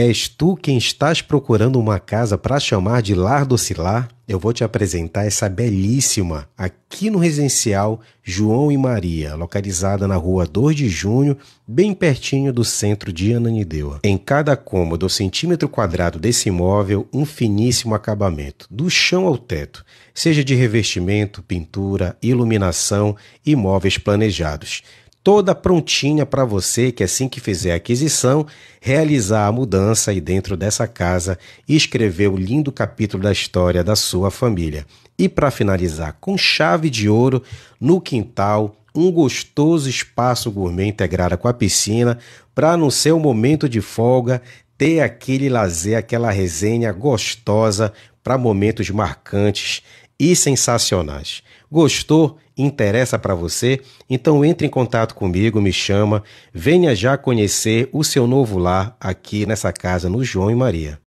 És tu quem estás procurando uma casa para chamar de Lar do Cilar? Eu vou te apresentar essa belíssima aqui no residencial João e Maria, localizada na rua 2 de junho, bem pertinho do centro de Ananindeua. Em cada cômodo ou centímetro quadrado desse imóvel, um finíssimo acabamento, do chão ao teto, seja de revestimento, pintura, iluminação e móveis planejados toda prontinha para você que assim que fizer a aquisição, realizar a mudança e dentro dessa casa escrever o lindo capítulo da história da sua família. E para finalizar com chave de ouro, no quintal, um gostoso espaço gourmet integrado com a piscina, para no seu momento de folga ter aquele lazer, aquela resenha gostosa para momentos marcantes e sensacionais. Gostou? Interessa para você? Então entre em contato comigo, me chama, venha já conhecer o seu novo lar aqui nessa casa no João e Maria.